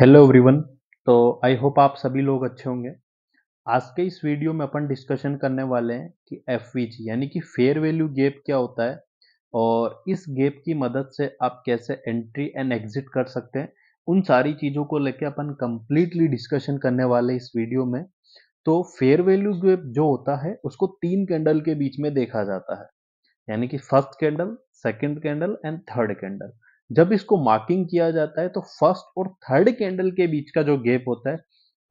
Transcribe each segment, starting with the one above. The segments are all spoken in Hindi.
हेलो एवरीवन तो आई होप आप सभी लोग अच्छे होंगे आज के इस वीडियो में अपन डिस्कशन करने वाले हैं कि एफ यानी कि फेयर वैल्यू गैप क्या होता है और इस गैप की मदद से आप कैसे एंट्री एंड एग्जिट कर सकते हैं उन सारी चीज़ों को लेकर अपन कंप्लीटली डिस्कशन करने वाले इस वीडियो में तो फेयर वैल्यू गेप जो होता है उसको तीन कैंडल के बीच में देखा जाता है यानी कि first candle second candle and third candle जब इसको मार्किंग किया जाता है तो फर्स्ट और थर्ड कैंडल के बीच का जो गैप होता है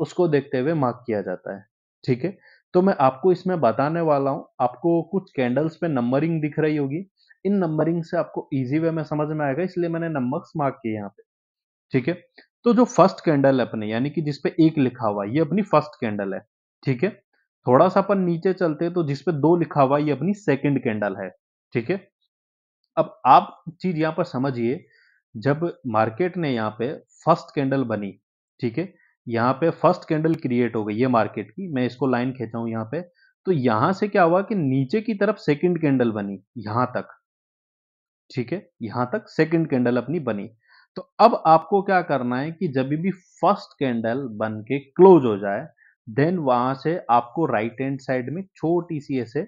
उसको देखते हुए मार्क किया जाता है ठीक है तो मैं आपको इसमें बताने वाला हूं आपको कुछ कैंडल्स पे नंबरिंग दिख रही होगी इन नंबरिंग से आपको इजी वे में समझ में आएगा इसलिए मैंने नंबर्स मार्क किए यहाँ पे ठीक है तो जो फर्स्ट कैंडल है अपने यानी कि जिसपे एक लिखा हुआ ये अपनी फर्स्ट कैंडल है ठीक है थोड़ा सा अपन नीचे चलते हैं तो जिसपे दो लिखा हुआ ये अपनी सेकेंड कैंडल है ठीक है अब आप चीज यहां पर समझिए जब मार्केट ने यहां पे फर्स्ट कैंडल बनी ठीक है यहां पे फर्स्ट कैंडल क्रिएट हो गई ये मार्केट की मैं इसको लाइन खींचा हूं यहां पे तो यहां से क्या हुआ कि नीचे की तरफ सेकंड कैंडल बनी यहां तक ठीक है यहां तक सेकंड कैंडल अपनी बनी तो अब आपको क्या करना है कि जब भी फर्स्ट कैंडल बन के क्लोज हो जाए देन वहां से आपको राइट हैंड साइड में छोटी सी ऐसे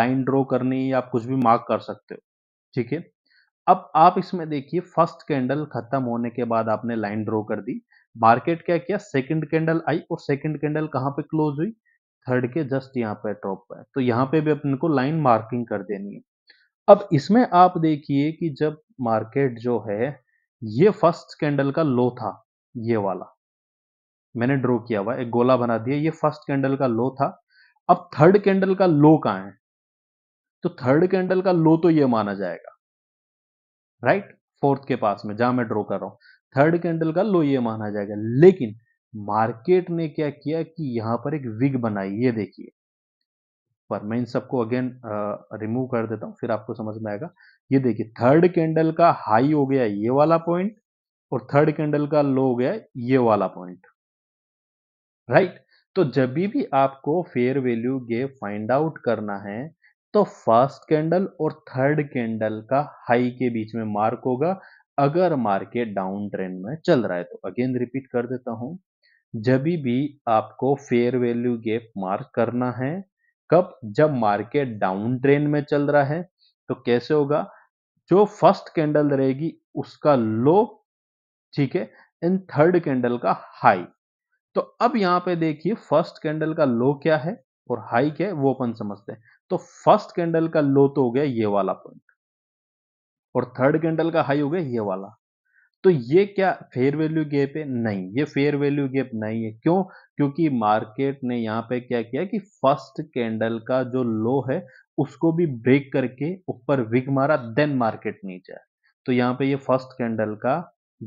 लाइन ड्रॉ करनी है आप कुछ भी मार्क कर सकते हो ठीक है अब आप इसमें देखिए फर्स्ट कैंडल खत्म होने के बाद आपने लाइन ड्रॉ कर दी मार्केट क्या किया सेकंड कैंडल आई और सेकंड कैंडल कहाँ पे क्लोज हुई थर्ड के जस्ट यहाँ पे टॉप पे तो यहाँ पे भी अपने को लाइन मार्किंग कर देनी है अब इसमें आप देखिए कि जब मार्केट जो है ये फर्स्ट कैंडल का लो था ये वाला मैंने ड्रॉ किया हुआ एक गोला बना दिया ये फर्स्ट कैंडल का लो था अब थर्ड कैंडल का लो कहाँ है तो थर्ड कैंडल का लो तो ये माना जाएगा राइट फोर्थ के पास में जहां मैं ड्रॉ कर रहा हूं थर्ड कैंडल का लो ये माना जाएगा लेकिन मार्केट ने क्या किया कि यहां पर एक विग बनाई ये देखिए पर मैं इन सबको अगेन रिमूव कर देता हूं फिर आपको समझ में आएगा ये देखिए थर्ड कैंडल का हाई हो गया ये वाला पॉइंट और थर्ड कैंडल का लो हो गया ये वाला पॉइंट राइट right? तो जब भी आपको fair value gap find out करना है तो फर्स्ट कैंडल और थर्ड कैंडल का हाई के बीच में मार्क होगा अगर मार्केट डाउन ट्रेंड में चल रहा है तो अगेन रिपीट कर देता हूं जब भी आपको फेयर वैल्यू गैप मार्क करना है कब जब मार्केट डाउन ट्रेंड में चल रहा है तो कैसे होगा जो फर्स्ट कैंडल रहेगी उसका लो ठीक है एंड थर्ड कैंडल का हाई तो अब यहां पे देखिए फर्स्ट कैंडल का लो क्या है और हाई क्या है वो अपन समझते हैं तो फर्स्ट कैंडल का लो तो हो गया ये वाला पॉइंट और थर्ड कैंडल का हाई हो गया ये वाला तो ये क्या फेयर वैल्यू गैप है नहीं ये फेयर वैल्यू गैप नहीं है क्यों क्योंकि मार्केट ने यहां पे क्या किया कि फर्स्ट कैंडल का जो लो है उसको भी ब्रेक करके ऊपर विग मारा देन मार्केट नीचे तो यहां पे ये फर्स्ट कैंडल का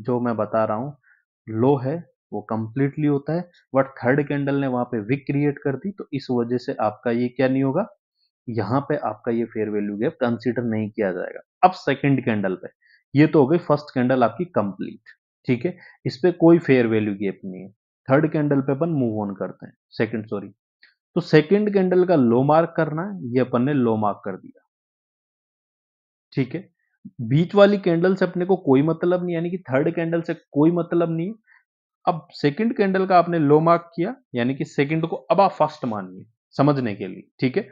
जो मैं बता रहा हूं लो है वो कंप्लीटली होता है बट थर्ड कैंडल ने वहां पे विक क्रिएट कर दी तो इस वजह से आपका ये क्या नहीं होगा यहां पे आपका ये फेयर वैल्यू गैप कंसीडर नहीं किया जाएगा अब सेकंड कैंडल पे ये तो हो गई फर्स्ट कैंडल आपकी कंप्लीट ठीक है इस पर कोई फेयर वैल्यू गैप नहीं है थर्ड कैंडल पे अपन मूव ऑन करते हैं सेकंड सॉरी तो सेकंड कैंडल का लो मार्क करना है ये अपन ने लो मार्क कर दिया ठीक है बीच वाली कैंडल से अपने को कोई मतलब नहीं यानी कि थर्ड कैंडल से कोई मतलब नहीं अब सेकंड कैंडल का आपने लो मार्क किया यानी कि सेकंड को अब आप फर्स्ट मानिए समझने के लिए ठीक है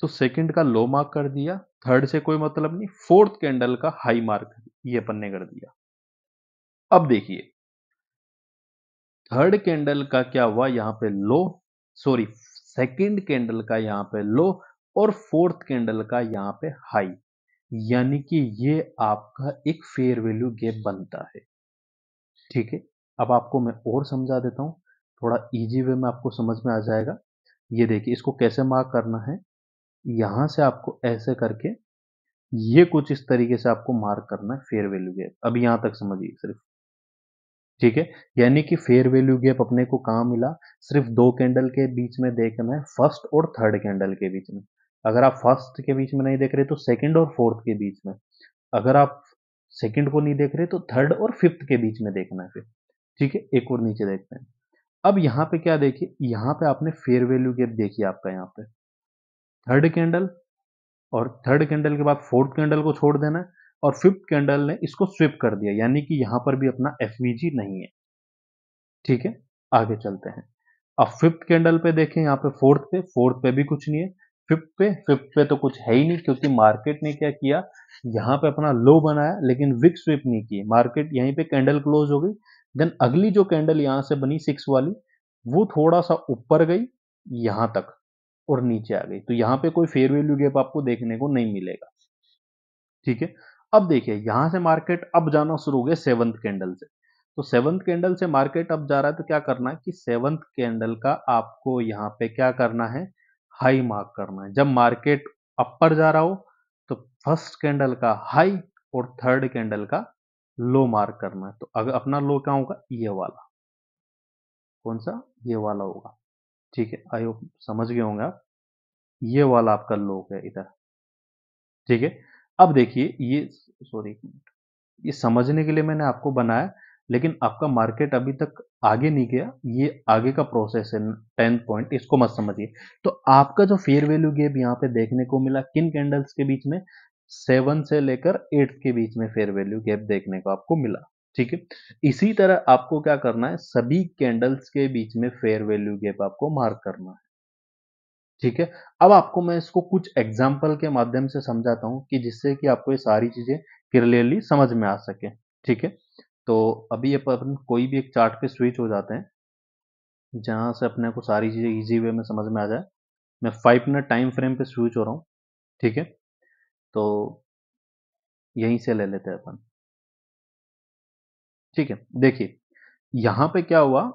तो सेकंड का लो मार्क कर दिया थर्ड से कोई मतलब नहीं फोर्थ कैंडल का हाई मार्क ये अपन ने कर दिया अब देखिए थर्ड कैंडल का क्या हुआ यहां पे लो सॉरी सेकंड कैंडल का यहां पे लो और फोर्थ कैंडल का यहां पे हाई यानी कि ये आपका एक फेयर वैल्यू गैप बनता है ठीक है अब आपको मैं और समझा देता हूं थोड़ा इजी वे में आपको समझ में आ जाएगा ये देखिए इसको कैसे मार्क करना है यहां से आपको ऐसे करके ये कुछ इस तरीके से आपको मार्क करना है फेयर वैल्यू गैप अब यहां तक समझिए सिर्फ ठीक है यानी कि फेयर वैल्यू गैप अपने को कहा मिला सिर्फ दो कैंडल के बीच में देखना है फर्स्ट और थर्ड कैंडल के बीच में अगर आप फर्स्ट के बीच में नहीं देख रहे तो सेकंड और फोर्थ के बीच में अगर आप सेकंड को नहीं देख रहे तो थर्ड और फिफ्थ के बीच में देखना है फिर ठीक है एक और नीचे देखते हैं अब यहां पे क्या देखिए यहां पे आपने फेयर वैल्यू गैप देखिए आपका यहाँ पे थर्ड कैंडल और थर्ड कैंडल के बाद फोर्थ कैंडल को छोड़ देना और फिफ्थ कैंडल ने इसको स्विप कर दिया यानी कि यहां पर भी अपना एफ नहीं है ठीक है आगे चलते हैं अब फिफ्थ कैंडल पे देखें यहाँ पे फोर्थ पे फोर्थ पे भी कुछ नहीं है फिफ्थ पे फिफ्थ पे तो कुछ है ही नहीं क्योंकि मार्केट ने क्या किया यहाँ पे अपना लो बनाया लेकिन विक स्विप नहीं की मार्केट यहीं पे कैंडल क्लोज हो गई देन अगली जो कैंडल यहां से बनी सिक्स वाली वो थोड़ा सा ऊपर गई यहां तक और नीचे आ गई तो यहां पे कोई फेयर वैल्यू गैप आपको देखने को नहीं मिलेगा ठीक है अब देखिए यहां से मार्केट अब जाना शुरू हो गया सेवंथ कैंडल से तो सेवंथ कैंडल से मार्केट अब जा रहा है तो क्या करना है कि सेवंथ कैंडल का आपको यहां पे क्या करना है हाई मार्क करना है जब मार्केट अपर जा रहा हो तो फर्स्ट कैंडल का हाई और थर्ड कैंडल का लो मार्क करना है तो अगर अपना लो क्या होगा ये वाला कौन सा ये वाला होगा ठीक है आई होप समझ गए होंगे आप ये वाला आपका लोक है इधर ठीक है अब देखिए ये सॉरी ये समझने के लिए मैंने आपको बनाया लेकिन आपका मार्केट अभी तक आगे नहीं गया ये आगे का प्रोसेस है टेंथ पॉइंट इसको मत समझिए तो आपका जो फेयर वैल्यू गैप यहाँ पे देखने को मिला किन कैंडल्स के बीच में सेवन से लेकर एट के बीच में फेयर वैल्यू गैप देखने को आपको मिला ठीक है इसी तरह आपको क्या करना है सभी कैंडल्स के बीच में फेयर वैल्यू गैप आपको मार्क करना है ठीक है अब आपको मैं इसको कुछ एग्जाम्पल के माध्यम से समझाता हूं कि जिससे कि आपको ये सारी चीजें क्लियरली समझ में आ सके ठीक है तो अभी अपन कोई भी एक चार्ट पे स्विच हो जाते हैं जहां से अपने को सारी चीजें इजी वे में समझ में आ जाए मैं फाइव मिनट टाइम फ्रेम पे स्विच हो रहा हूँ ठीक है तो यहीं से ले लेते हैं अपन ठीक है देखिए यहां पे क्या हुआ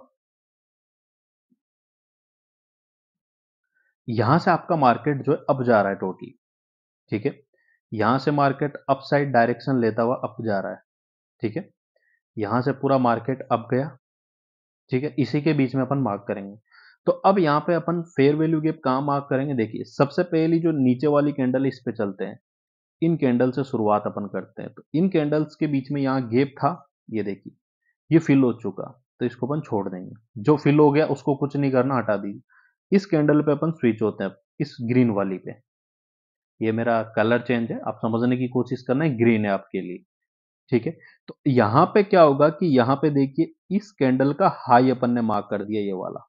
यहां से आपका मार्केट जो है अप जा रहा है टोटली ठीक है यहां से मार्केट अप साइड डायरेक्शन लेता हुआ अप जा रहा है ठीक है यहां से पूरा मार्केट अप गया ठीक है इसी के बीच में अपन मार्क करेंगे तो अब यहां पे अपन फेयर वैल्यू गेप कहाँ मार्क करेंगे देखिए सबसे पहली जो नीचे वाली कैंडल इस पे चलते हैं इन कैंडल से शुरुआत अपन करते हैं तो इन कैंडल्स के बीच में यहां गेप था ये देखिए ये फिल हो चुका तो इसको अपन छोड़ देंगे जो फिल हो गया उसको कुछ नहीं करना हटा दीजिए इस कैंडल पे अपन स्विच होते हैं इस ग्रीन वाली पे ये मेरा कलर चेंज है आप समझने की कोशिश करना है ग्रीन है आपके लिए ठीक है तो यहाँ पे क्या होगा कि यहाँ पे देखिए इस कैंडल का हाई अपन ने मार्क कर दिया ये वाला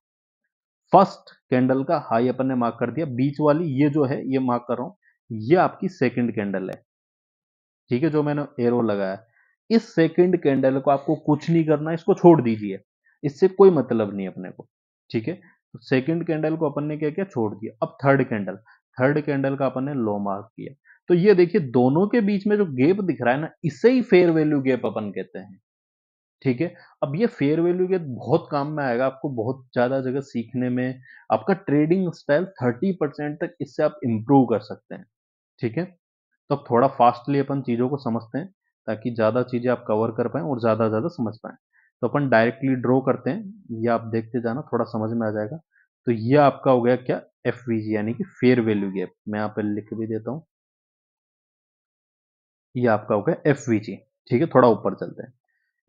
फर्स्ट कैंडल का हाई अपन ने मार्क कर दिया बीच वाली ये जो है ये मार्क कर रहा हूं ये आपकी सेकंड कैंडल है ठीक है जो मैंने एरो लगाया इस सेकेंड कैंडल को आपको कुछ नहीं करना इसको छोड़ दीजिए इससे कोई मतलब नहीं अपने को ठीक है तो सेकेंड कैंडल को अपन ने क्या किया छोड़ दिया अब थर्ड कैंडल थर्ड कैंडल का अपन ने लो मार्क किया तो ये देखिए दोनों के बीच में जो गैप दिख रहा है ना इसे ही फेयर वैल्यू गैप अपन कहते हैं ठीक है अब ये फेयर वैल्यू गैप बहुत काम में आएगा आपको बहुत ज्यादा जगह सीखने में आपका ट्रेडिंग स्टाइल 30 परसेंट तक इससे आप इंप्रूव कर सकते हैं ठीक है तो अब थोड़ा फास्टली अपन चीजों को समझते हैं ताकि ज़्यादा चीज़ें आप कवर कर पाएँ और ज़्यादा ज़्यादा समझ पाएँ तो अपन डायरेक्टली ड्रॉ करते हैं ये आप देखते जाना थोड़ा समझ में आ जाएगा तो ये आपका हो गया क्या एफ यानी कि फेयर वैल्यू गैप मैं यहाँ पर लिख भी देता हूँ ये आपका हो गया एफ ठीक है थोड़ा ऊपर चलते हैं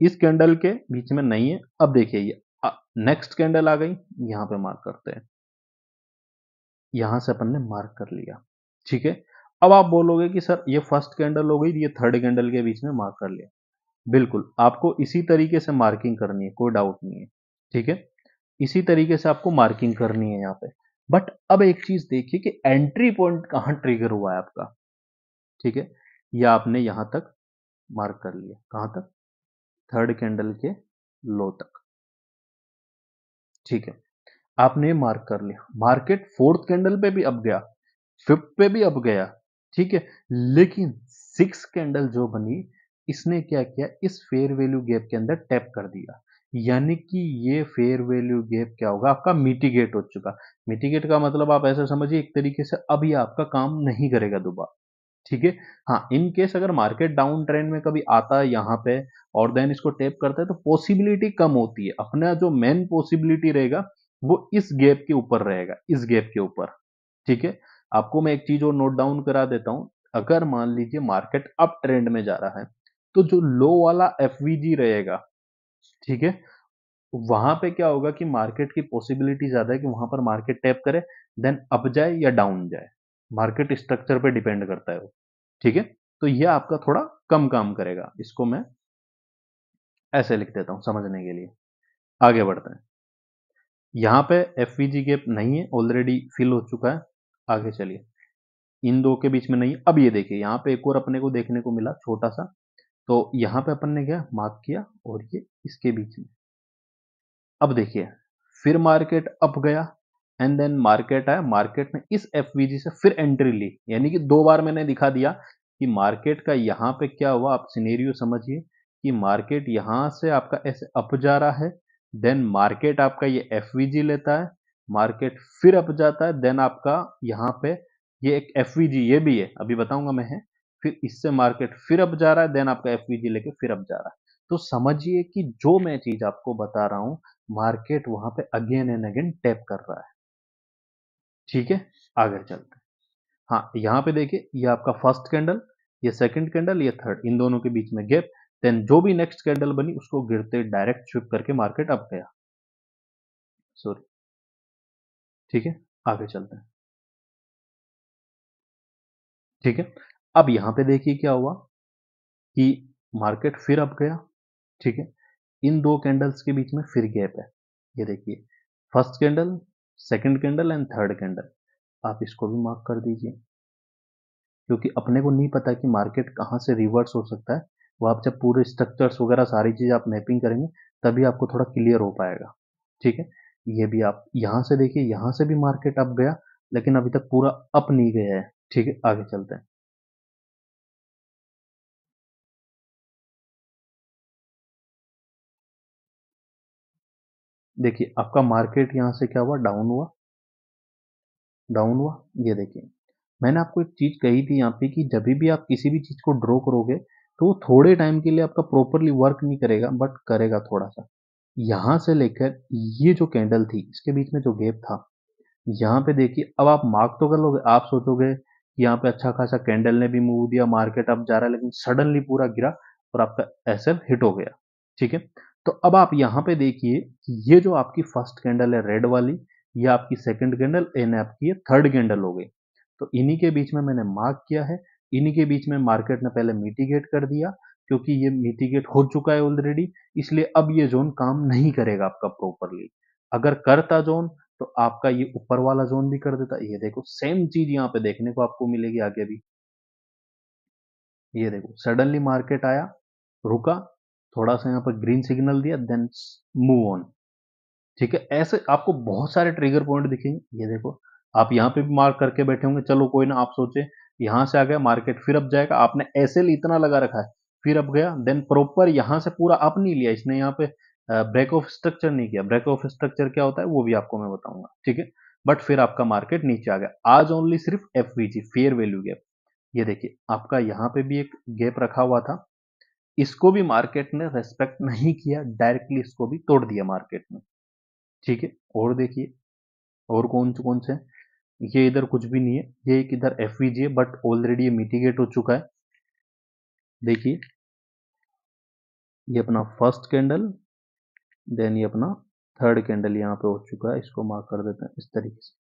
इस कैंडल के बीच में नहीं है अब देखिए ये नेक्स्ट कैंडल आ गई यहां पे मार्क करते हैं यहां से अपन ने मार्क कर लिया ठीक है अब आप बोलोगे कि सर ये फर्स्ट कैंडल हो गई ये थर्ड कैंडल के बीच में मार्क कर लिया बिल्कुल आपको इसी तरीके से मार्किंग करनी है कोई डाउट नहीं है ठीक है इसी तरीके से आपको मार्किंग करनी है यहाँ पे बट अब एक चीज देखिए कि एंट्री पॉइंट कहाँ ट्रिगर हुआ है आपका ठीक है या आपने यहां तक मार्क कर लिया कहां तक थर्ड कैंडल के लो तक ठीक है आपने मार्क कर लिया मार्केट फोर्थ कैंडल पे भी अब गया फिफ्थ पे भी अब गया ठीक है लेकिन सिक्स कैंडल जो बनी इसने क्या किया इस फेयर वैल्यू गैप के अंदर टैप कर दिया यानी कि ये फेयर वैल्यू गैप क्या होगा आपका मिटिगेट हो चुका मिटिगेट का मतलब आप ऐसा समझिए एक तरीके से अब आपका काम नहीं करेगा दोबारा ठीक है हाँ इन केस अगर मार्केट डाउन ट्रेंड में कभी आता है यहाँ पे और देन इसको टेप करता है तो पॉसिबिलिटी कम होती है अपना जो मेन पॉसिबिलिटी रहेगा वो इस गैप के ऊपर रहेगा इस गैप के ऊपर ठीक है आपको मैं एक चीज और नोट डाउन करा देता हूं अगर मान लीजिए मार्केट अप ट्रेंड में जा रहा है तो जो लो वाला एफ रहेगा ठीक है वहां पे क्या होगा कि मार्केट की पॉसिबिलिटी ज्यादा है कि वहां पर मार्केट टैप करे देन अप जाए या डाउन जाए मार्केट स्ट्रक्चर पे डिपेंड करता है वो ठीक है तो ये आपका थोड़ा कम काम करेगा इसको मैं ऐसे लिख देता हूं समझने के लिए आगे बढ़ते हैं यहां पे एफ गैप नहीं है ऑलरेडी फिल हो चुका है आगे चलिए इन दो के बीच में नहीं अब ये देखिए यहाँ पे एक और अपने को देखने को मिला छोटा सा तो यहाँ पे अपन ने क्या मार्क किया और ये इसके बीच में अब देखिए फिर मार्केट अप गया एंड देन मार्केट आया मार्केट ने इस एफ से फिर एंट्री ली यानी कि दो बार मैंने दिखा दिया कि मार्केट का यहाँ पे क्या हुआ आप सिनेरियो समझिए कि मार्केट यहाँ से आपका ऐसे अप जा रहा है देन मार्केट आपका ये एफ लेता है मार्केट फिर अप जाता है देन आपका यहाँ पे ये एक एफ ये भी है अभी बताऊंगा मैं है फिर इससे मार्केट फिर अप जा रहा है देन आपका एफ लेके फिर अप जा रहा है तो समझिए कि जो मैं चीज आपको बता रहा हूं मार्केट वहां पे अगेन एंड अगेन टैप कर रहा है ठीक है आगे चलते हाँ यहां पे देखिए ये आपका फर्स्ट कैंडल ये सेकंड कैंडल ये थर्ड इन दोनों के बीच में गैप देन जो भी नेक्स्ट कैंडल बनी उसको गिरते डायरेक्ट स्विप करके मार्केट अप गया सॉरी ठीक है आगे चलते हैं ठीक है अब यहां पे देखिए क्या हुआ कि मार्केट फिर अप गया ठीक है इन दो कैंडल्स के बीच में फिर गैप है ये देखिए first candle second candle and third candle आप इसको भी मार्क कर दीजिए क्योंकि अपने को नहीं पता कि मार्केट कहां से रिवर्स हो सकता है वो आप जब पूरे स्ट्रक्चर्स वगैरह सारी चीज़ आप मैपिंग करेंगे तभी आपको थोड़ा क्लियर हो पाएगा ठीक है ये भी आप यहां से देखिए यहां से भी मार्केट अप गया लेकिन अभी तक पूरा अप नहीं गया है ठीक है आगे चलते हैं देखिए आपका मार्केट यहां से क्या हुआ डाउन हुआ डाउन हुआ ये देखिए मैंने आपको एक चीज़ कही थी यहाँ पे कि जब भी आप किसी भी चीज़ को ड्रॉ करोगे तो थोड़े टाइम के लिए आपका प्रॉपरली वर्क नहीं करेगा बट करेगा थोड़ा सा यहां से लेकर ये जो कैंडल थी इसके बीच में जो गैप था यहाँ पे देखिए अब आप मार्क तो कर लोगे आप सोचोगे कि यहाँ पे अच्छा खासा कैंडल ने भी मूव दिया मार्केट अब जा रहा है लेकिन सडनली पूरा गिरा और आपका एसएफ हिट हो गया ठीक है तो अब आप यहाँ पे देखिए ये जो आपकी फर्स्ट कैंडल है रेड वाली ये आपकी सेकंड कैंडल एन आपकी ये थर्ड कैंडल हो गई तो इन्हीं के बीच में मैंने मार्क किया है इन्हीं के बीच में मार्केट ने पहले मिटिगेट कर दिया क्योंकि ये मिटिगेट हो चुका है ऑलरेडी इसलिए अब ये जोन काम नहीं करेगा आपका प्रॉपरली अगर करता जोन तो आपका ये ऊपर वाला जोन भी कर देता ये देखो सेम चीज यहाँ पे देखने को आपको मिलेगी आगे भी ये देखो सडनली मार्केट आया रुका थोड़ा सा यहाँ पर ग्रीन सिग्नल दिया देन मूव ऑन ठीक है ऐसे आपको बहुत सारे ट्रिगर पॉइंट दिखेंगे ये देखो आप यहाँ पे भी मार्क करके बैठे होंगे चलो कोई ना आप सोचे यहां से आ गया मार्केट फिर अब जाएगा आपने ऐसे इतना लगा रखा है फिर अब गया देन प्रॉपर यहां से पूरा अप नहीं लिया इसने यहाँ पे ब्रेक ऑफ स्ट्रक्चर नहीं किया ब्रेक ऑफ स्ट्रक्चर क्या होता है वो भी आपको मैं बताऊंगा ठीक है बट फिर आपका मार्केट नीचे आ गया आज ओनली सिर्फ एफ फेयर वैल्यू गैप ये देखिए आपका यहाँ पे भी एक गैप रखा हुआ था इसको भी मार्केट ने रेस्पेक्ट नहीं किया डायरेक्टली इसको भी तोड़ दिया मार्केट ने ठीक है और देखिए और कौन से कौन से ये इधर कुछ भी नहीं है ये एक इधर एफ है बट ऑलरेडी ये मिटिगेट हो चुका है देखिए ये अपना फर्स्ट कैंडल देन ये अपना थर्ड कैंडल यहाँ पे हो चुका है इसको मार्क कर देते हैं इस तरीके से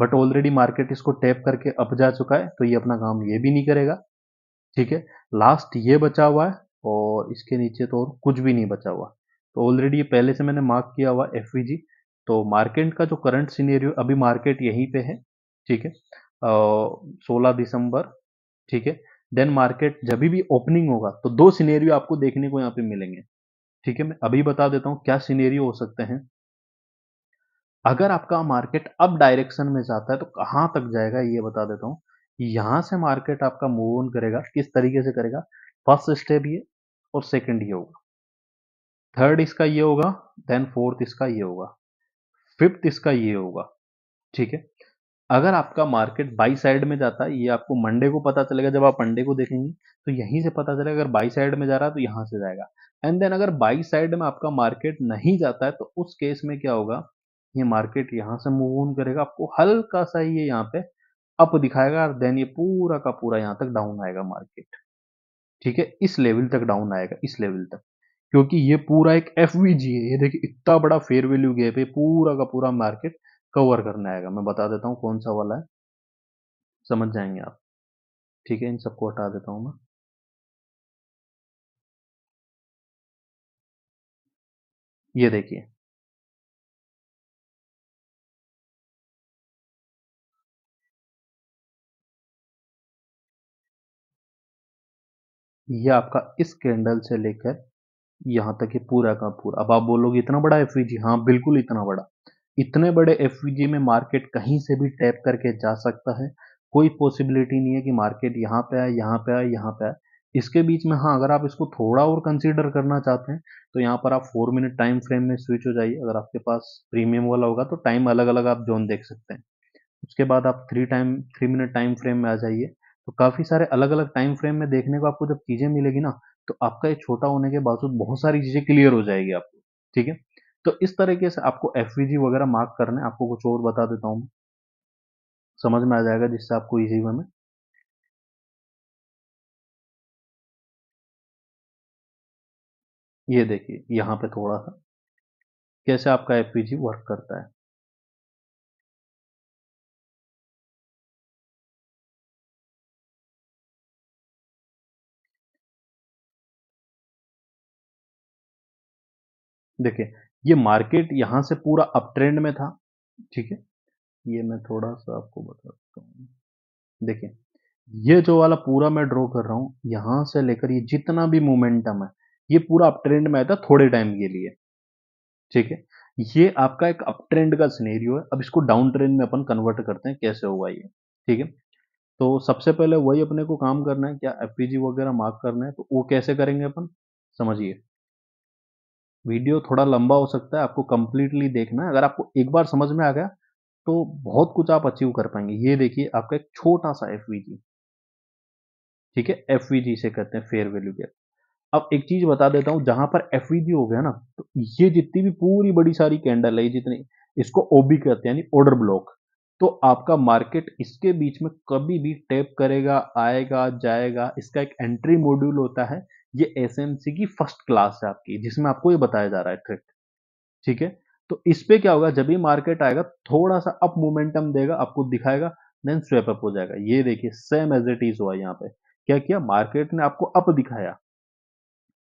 बट ऑलरेडी मार्केट इसको टैप करके अप जा चुका है तो ये अपना काम ये भी नहीं करेगा ठीक है लास्ट ये बचा हुआ है और इसके नीचे तो और कुछ भी नहीं बचा हुआ तो ऑलरेडी ये पहले से मैंने मार्क किया हुआ एफ तो मार्केट का जो करंट सीनेरियो अभी मार्केट यहीं पे है ठीक है सोलह दिसंबर ठीक है देन मार्केट जब भी ओपनिंग होगा तो दो सिनेरियो आपको देखने को यहाँ पे मिलेंगे ठीक है मैं अभी बता देता हूँ क्या सिनेरियो हो सकते हैं अगर आपका मार्केट अब डायरेक्शन में जाता है तो कहां तक जाएगा ये बता देता हूं यहां से मार्केट आपका मूव ऑन करेगा किस तरीके से करेगा फर्स्ट स्टेप ये और सेकंड ये होगा थर्ड इसका ये होगा देन फोर्थ इसका ये होगा फिफ्थ इसका ये होगा ठीक है अगर आपका मार्केट बाई साइड में जाता है ये आपको मंडे को पता चलेगा जब आप मंडे को देखेंगे तो यहीं से पता चलेगा अगर बाई साइड में जा रहा है तो यहाँ से जाएगा एंड देन अगर बाई साइड में आपका मार्केट नहीं जाता है तो उस केस में क्या होगा ये मार्केट यहाँ से मूव ऑन करेगा आपको हल्का सा ये यहाँ पे अप दिखाएगा और देन ये पूरा का पूरा यहाँ तक डाउन आएगा मार्केट ठीक है इस लेवल तक डाउन आएगा इस लेवल तक क्योंकि ये पूरा एक एफ है ये देखिए इतना बड़ा फेयर वैल्यू गैप है पूरा का पूरा मार्केट कवर करने आएगा मैं बता देता हूँ कौन सा वाला है समझ जाएंगे आप ठीक है इन सबको हटा देता हूँ मैं ये देखिए ये आपका इस कैंडल से लेकर यहां तक ये पूरा का पूरा अब आप बोलोगे इतना बड़ा एफ हाँ बिल्कुल इतना बड़ा इतने बड़े एफ में मार्केट कहीं से भी टैप करके जा सकता है कोई पॉसिबिलिटी नहीं है कि मार्केट यहाँ पे आए यहाँ पे आए यहाँ पे आए इसके बीच में हाँ अगर आप इसको थोड़ा और कंसीडर करना चाहते हैं तो यहाँ पर आप फोर मिनट टाइम फ्रेम में स्विच हो जाइए अगर आपके पास प्रीमियम वाला होगा तो टाइम अलग अलग आप जोन देख सकते हैं उसके बाद आप three time three minute time frame में आ जाइए तो काफ़ी सारे अलग अलग टाइम फ्रेम में देखने को आपको जब चीज़ें मिलेगी ना तो आपका ये छोटा होने के बावजूद बहुत सारी चीज़ें क्लियर हो जाएगी आपको ठीक है तो इस तरीके से आपको एफ वगैरह मार्क करने आपको कुछ और बता देता हूं समझ में आ जाएगा जिससे आपको इजी वे में ये देखिए यहां पे थोड़ा सा कैसे आपका एफ वर्क करता है देखिए ये मार्केट यहां से पूरा अप ट्रेंड में था ठीक है ये मैं थोड़ा सा आपको बताता हूँ देखिए ये जो वाला पूरा मैं ड्रॉ कर रहा हूं यहां से लेकर ये जितना भी मोमेंटम है ये पूरा अप ट्रेंड में आया था थोड़े टाइम के लिए ठीक है ये आपका एक अप ट्रेंड का सिनेरियो है अब इसको डाउन ट्रेंड में अपन कन्वर्ट करते हैं कैसे होगा ये ठीक है तो सबसे पहले वही अपने को काम करना है क्या एफपीजी वगैरह मार्क करना है तो वो कैसे करेंगे अपन समझिए वीडियो थोड़ा लंबा हो सकता है आपको कंप्लीटली देखना है अगर आपको एक बार समझ में आ गया तो बहुत कुछ आप अचीव कर पाएंगे ये देखिए आपका एक छोटा सा एफ ठीक है एफ से कहते हैं फेयर वैल्यू गैप अब एक चीज बता देता हूं जहां पर एफ हो गया ना तो ये जितनी भी पूरी बड़ी सारी कैंडल है जितनी इसको ओबी कहते हैं यानी ऑर्डर ब्लॉक तो आपका मार्केट इसके बीच में कभी भी टैप करेगा आएगा जाएगा इसका एक एंट्री मॉड्यूल होता है ये एस की फर्स्ट क्लास है आपकी जिसमें आपको ये बताया जा रहा है ट्रिक ठीक है तो इस पे क्या होगा जब भी मार्केट आएगा थोड़ा सा अप मोमेंटम देगा आपको दिखाएगा देन स्वेप अप हो जाएगा ये देखिए सेम एज इट इज हुआ यहाँ पे क्या किया मार्केट ने आपको अप दिखाया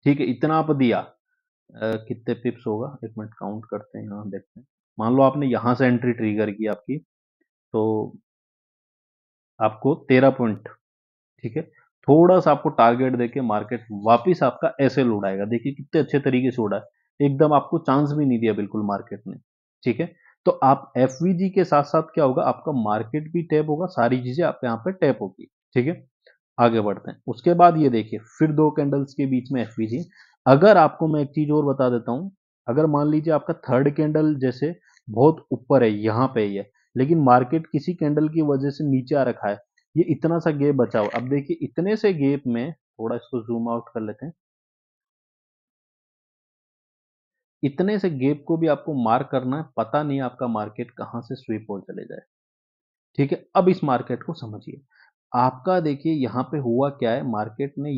ठीक है इतना अप दिया कितने पिप्स होगा एक मिनट काउंट करते हैं यहाँ देखते हैं मान लो आपने यहां से एंट्री ट्रिगर की आपकी तो आपको तेरह पॉइंट ठीक है थोड़ा सा आपको टारगेट देके मार्केट वापस आपका ऐसे लोड देखिए कितने अच्छे तरीके से उड़ा है एकदम आपको चांस भी नहीं दिया बिल्कुल मार्केट ने ठीक है तो आप एफ के साथ साथ क्या होगा आपका मार्केट भी टैप होगा सारी चीजें आप यहाँ पे टैप होगी ठीक है आगे बढ़ते हैं उसके बाद ये देखिए फिर दो कैंडल्स के बीच में एफ अगर आपको मैं एक चीज और बता देता हूं अगर मान लीजिए आपका थर्ड कैंडल जैसे बहुत ऊपर है यहाँ पे ही है लेकिन मार्केट किसी कैंडल की वजह से नीचे आ रखा है ये इतना सा गेप बचा हुआ अब देखिए इतने से गेप में थोड़ा इसको जूम आउट कर लेते हैं इतने से गेप को भी आपको मार्क करना है पता नहीं आपका मार्केट कहां से स्वीप हो चले जाए ठीक है अब इस मार्केट को समझिए आपका देखिए यहां पे हुआ क्या है मार्केट ने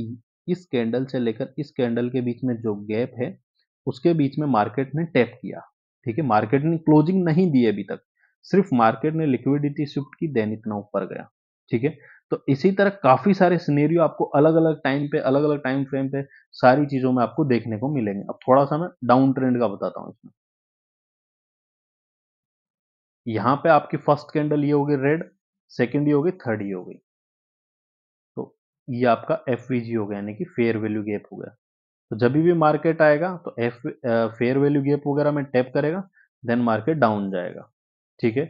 इस कैंडल से लेकर इस कैंडल के बीच में जो गैप है उसके बीच में मार्केट ने टैप किया ठीक है मार्केट ने क्लोजिंग नहीं दी अभी तक सिर्फ मार्केट ने लिक्विडिटी शिफ्ट की देन इतना ऊपर गया ठीक है तो इसी तरह काफ़ी सारे सिनेरियो आपको अलग अलग टाइम पे अलग अलग टाइम फ्रेम पे सारी चीज़ों में आपको देखने को मिलेंगे अब थोड़ा सा मैं डाउन ट्रेंड का बताता हूं इसमें यहां पे आपकी फर्स्ट कैंडल ये होगी रेड सेकेंड ये होगी थर्ड ये हो गई तो ये आपका एफ हो गया यानी कि फेयर वैल्यू गैप हो गया तो जब भी मार्केट आएगा तो एफ फेयर वैल्यू गैप वगैरह में टैप करेगा देन मार्केट डाउन जाएगा ठीक है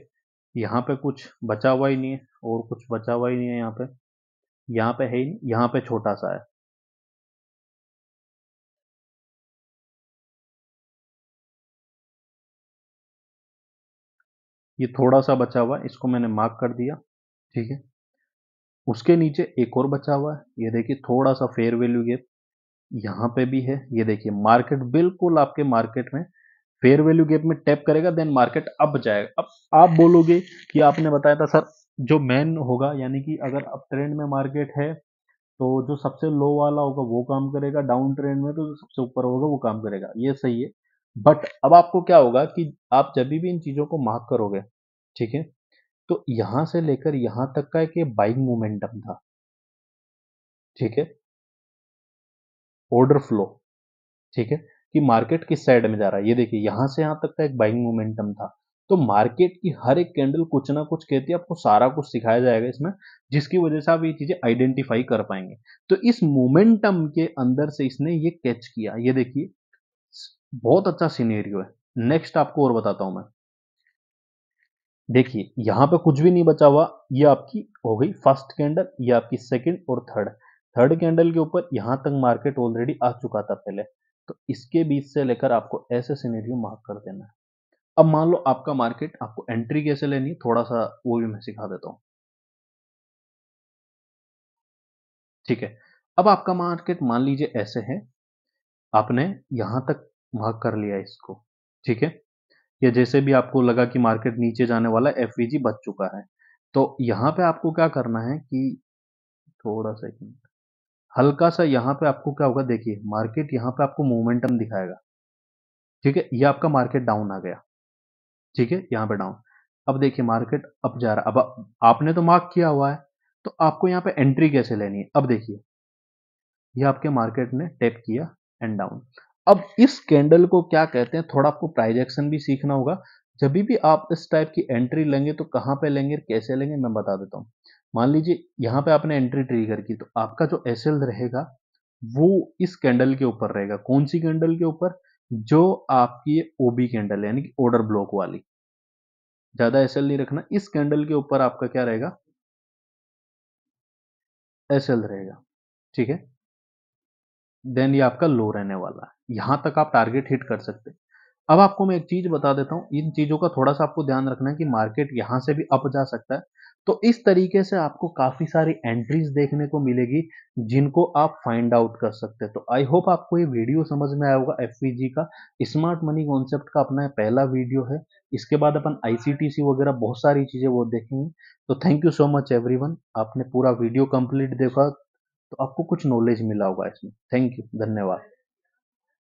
यहाँ पे कुछ बचा हुआ ही नहीं है और कुछ बचा हुआ ही नहीं है यहाँ पे यहाँ पे है ही यहाँ पे छोटा सा है ये थोड़ा सा बचा हुआ है इसको मैंने मार्क कर दिया ठीक है उसके नीचे एक और बचा हुआ है ये देखिए थोड़ा सा फेयर वैल्यू गेप यहाँ पे भी है ये देखिए मार्केट बिल्कुल आपके मार्केट में फेयर वैल्यू गैप में टैप करेगा देन मार्केट अप जाएगा अब आप बोलोगे कि आपने बताया था सर जो मेन होगा यानी कि अगर अप ट्रेंड में मार्केट है तो जो सबसे लो वाला होगा वो काम करेगा डाउन ट्रेंड में तो जो सबसे ऊपर होगा वो काम करेगा ये सही है बट अब आपको क्या होगा कि आप जब भी इन चीज़ों को मार्क करोगे ठीक है तो यहां से लेकर यहां तक का एक बाइंग मोमेंटम था ठीक है ऑर्डर फ्लो ठीक है कि मार्केट किस साइड में जा रहा है ये देखिए यहां से यहां तक का एक बाइंग मोमेंटम था तो मार्केट की हर एक कैंडल कुछ ना कुछ कहती है आपको सारा कुछ सिखाया जाएगा इसमें जिसकी वजह से आप ये चीजें आइडेंटिफाई कर पाएंगे तो इस मोमेंटम के अंदर से इसने ये कैच किया ये देखिए बहुत अच्छा सीनेरियो है नेक्स्ट आपको और बताता हूं मैं देखिए यहां पे कुछ भी नहीं बचा हुआ ये आपकी हो गई फर्स्ट कैंडल ये आपकी सेकंड और थर्ड थर्ड कैंडल के ऊपर यहां तक मार्केट ऑलरेडी आ चुका था पहले तो इसके बीच से लेकर आपको ऐसे सीनेरियो मार्क कर देना है अब मान लो आपका मार्केट आपको एंट्री कैसे लेनी थोड़ा सा वो भी मैं सिखा देता हूं ठीक है अब आपका मार्केट मान लीजिए ऐसे है आपने यहां तक मार्क कर लिया इसको ठीक है या जैसे भी आपको लगा कि मार्केट नीचे जाने वाला एफ बच चुका है तो यहां पे आपको क्या करना है कि थोड़ा सा हल्का सा यहाँ पे आपको क्या होगा देखिए मार्केट यहाँ पे आपको मोमेंटम दिखाएगा ठीक है ये आपका मार्केट डाउन आ गया ठीक है यहाँ पे डाउन अब देखिए मार्केट अप जा रहा अब आपने तो मार्क किया हुआ है तो आपको यहाँ पे एंट्री कैसे लेनी है अब देखिए ये आपके मार्केट ने टेप किया एंड डाउन अब इस कैंडल को क्या कहते हैं थोड़ा आपको प्राइज एक्शन भी सीखना होगा जब भी आप इस टाइप की एंट्री लेंगे तो कहाँ पे लेंगे कैसे लेंगे मैं बता देता हूँ मान लीजिए यहां पे आपने एंट्री ट्रिगर की तो आपका जो एस रहेगा वो इस कैंडल के ऊपर रहेगा कौन सी कैंडल के ऊपर जो आपकी ओबी कैंडल यानी कि ऑर्डर ब्लॉक वाली ज्यादा एस नहीं रखना इस कैंडल के ऊपर आपका क्या रहेगा एस रहेगा ठीक है देन ये आपका लो रहने वाला है यहां तक आप टारगेट हिट कर सकते हैं अब आपको मैं एक चीज बता देता हूं इन चीजों का थोड़ा सा आपको ध्यान रखना है कि मार्केट यहां से भी अप जा सकता है तो इस तरीके से आपको काफ़ी सारी एंट्रीज देखने को मिलेगी जिनको आप फाइंड आउट कर सकते हैं तो आई होप आपको ये वीडियो समझ में आया होगा एफ का स्मार्ट मनी कॉन्सेप्ट का अपना पहला वीडियो है इसके बाद अपन आईसीटीसी वगैरह बहुत सारी चीज़ें वो देखेंगे तो thank you so much everyone आपने पूरा वीडियो कंप्लीट देखा तो आपको कुछ नॉलेज मिला होगा इसमें थैंक यू धन्यवाद